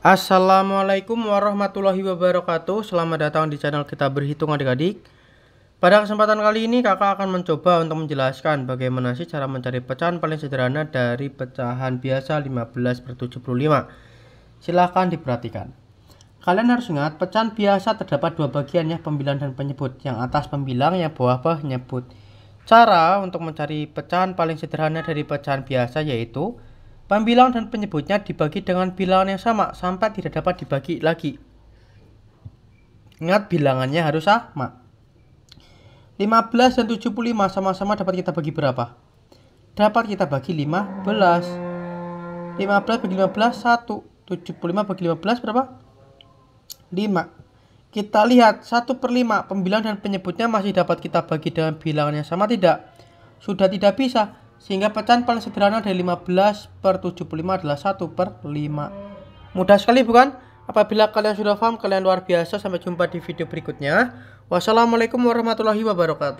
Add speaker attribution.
Speaker 1: Assalamualaikum warahmatullahi wabarakatuh Selamat datang di channel kita berhitung adik-adik Pada kesempatan kali ini kakak akan mencoba untuk menjelaskan Bagaimana sih cara mencari pecahan paling sederhana dari pecahan biasa 15 per 75 Silahkan diperhatikan Kalian harus ingat pecahan biasa terdapat dua bagian ya pembilang dan penyebut Yang atas pembilang yang bawah penyebut Cara untuk mencari pecahan paling sederhana dari pecahan biasa yaitu Pembilang dan penyebutnya dibagi dengan bilangan yang sama sampai tidak dapat dibagi lagi. Ingat bilangannya harus sama. 15 dan 75 sama-sama dapat kita bagi berapa? Dapat kita bagi 15. 15 bagi 15 1, 75 bagi 15 berapa? 5. Kita lihat 1 per 5 pembilang dan penyebutnya masih dapat kita bagi dengan bilangan yang sama tidak? Sudah tidak bisa sehingga pecahan paling sederhana dari 15 per 75 adalah 1 per 5. Mudah sekali bukan? Apabila kalian sudah paham, kalian luar biasa. Sampai jumpa di video berikutnya. Wassalamualaikum warahmatullahi wabarakatuh.